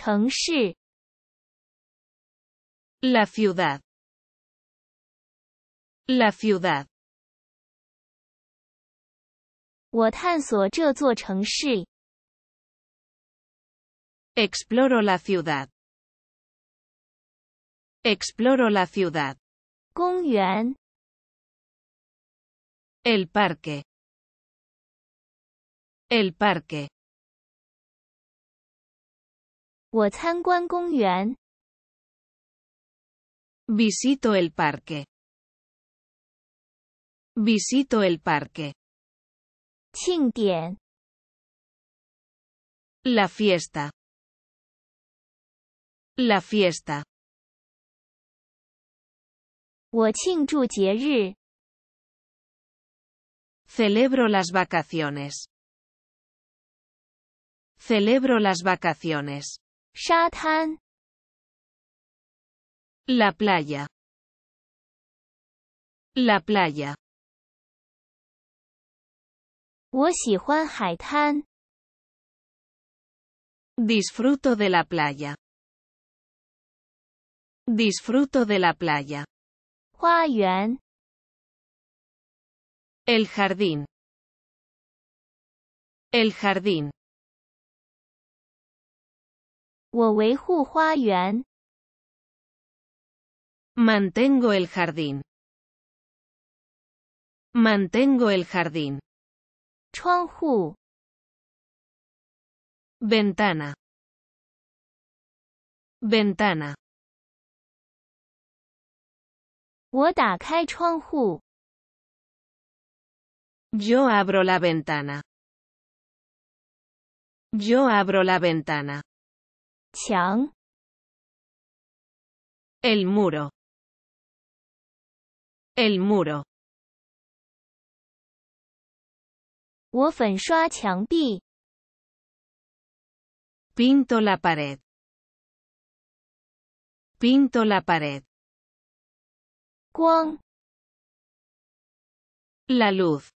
城市 La ciudad. La ciudad. Exploro la ciudad. Exploro la ciudad. 公园 El parque. El parque. Visito el parque. Visito el parque. la fiesta. La fiesta. Celebro las vacaciones. Celebro las vacaciones. La playa. La playa. Hai-tan. Disfruto de la playa. Disfruto de la playa. El jardín. El jardín. Mantengo el jardín. Mantengo el jardín. 窗户 Ventana. Ventana. Yo abro la ventana. Yo abro la ventana. El muro. El muro. Pi Pinto la pared. Pinto la pared. La luz.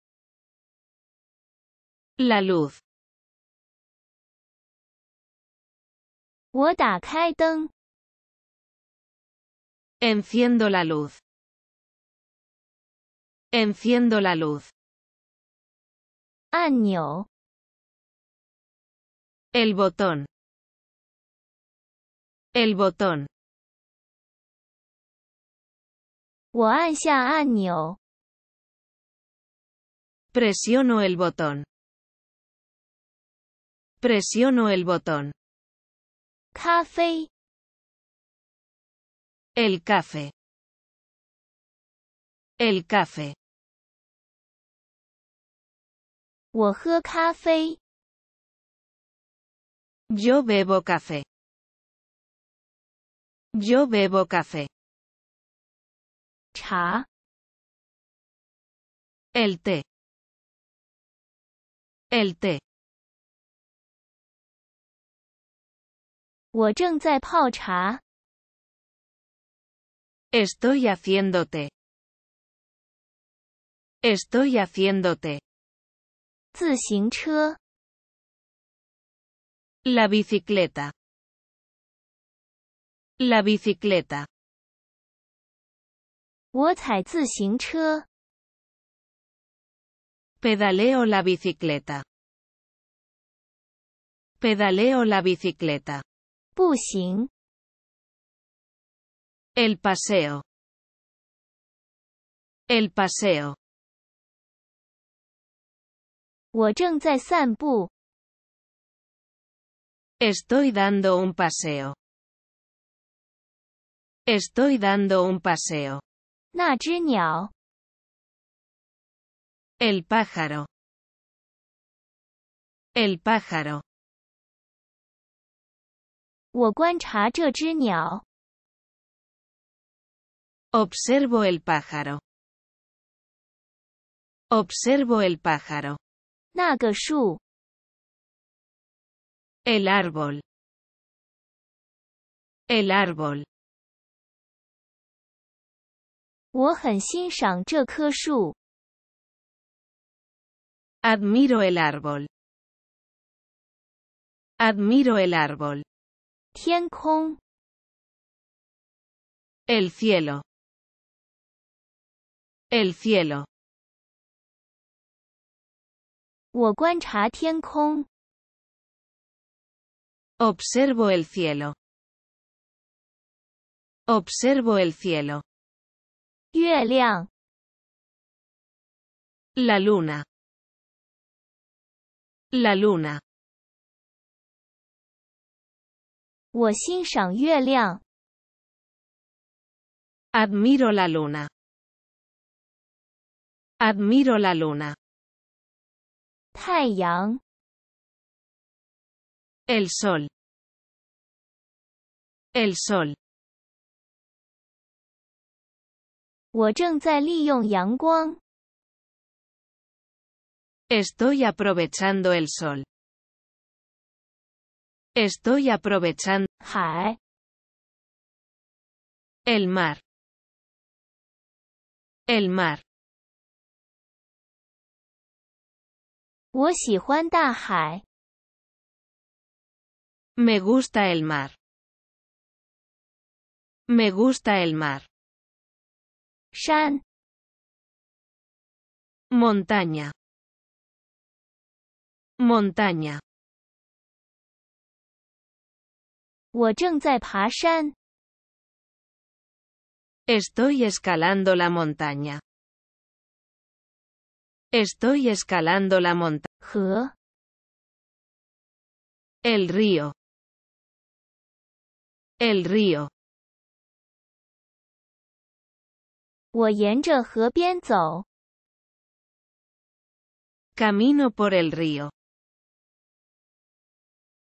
La luz. Enciendo la luz. Enciendo la luz. El botón. El botón. presiono el botón. Presiono el botón café el café el café ¿Yo bebo café. Yo bebo café. El té. El té. 我正在泡茶。Estoy h a c i e n d o t e Estoy h a c i e n d o t e 自行车。La bicicleta. La bicicleta. 我踩自行车。Pedaleo la bicicleta. Pedaleo la bicicleta. El paseo. El paseo. Estoy dando un paseo. Estoy dando un paseo. El pájaro. El pájaro. Observo el pájaro. Observo el pájaro. El árbol. El árbol. Admiro el árbol. Admiro el árbol. El cielo. El cielo. Observo el cielo. Observo el cielo. La luna. La luna. 我欣赏月亮。Admiro la luna. Admiro la luna. 太阳。El sol. El sol. 我正在利用阳光。Estoy aprovechando el sol. Estoy aprovechando. El mar. El mar. ¿Me gusta el mar. Me gusta el mar. Shan. Montaña. Montaña. Estoy escalando la montaña. Estoy escalando la montaña. El río. El río. Camino por el río.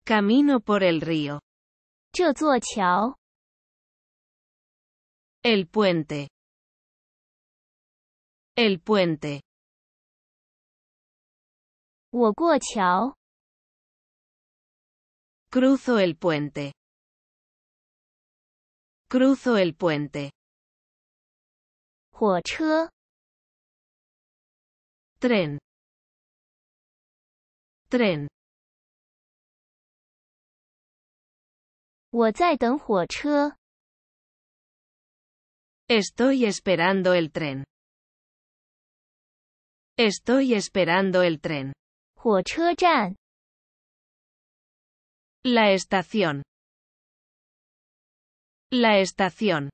Camino por el río. El puente. El puente. cruzo el puente. Cruzo el puente. tren Tren. Estoy esperando el tren. Estoy esperando el tren. La estación. La estación.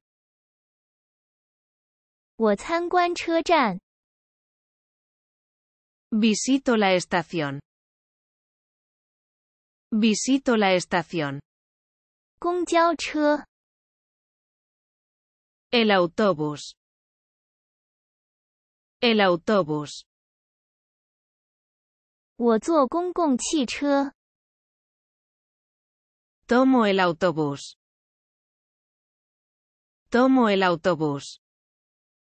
Visito la estación. Visito la estación. 公交车，el autobús，el autobús。我坐公共汽车，tomo el autobús，tomo el autobús。